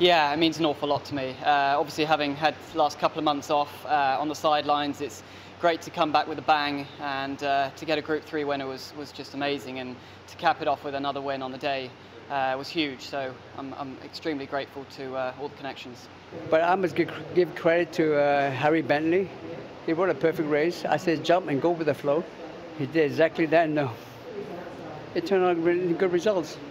Yeah, it means an awful lot to me. Uh, obviously, having had the last couple of months off uh, on the sidelines, it's great to come back with a bang and uh, to get a Group 3 winner was, was just amazing and to cap it off with another win on the day uh, was huge. So I'm, I'm extremely grateful to uh, all the connections. But I must give credit to uh, Harry Bentley. He won a perfect race. I said jump and go with the flow. He did exactly that and no. It turned out really good results.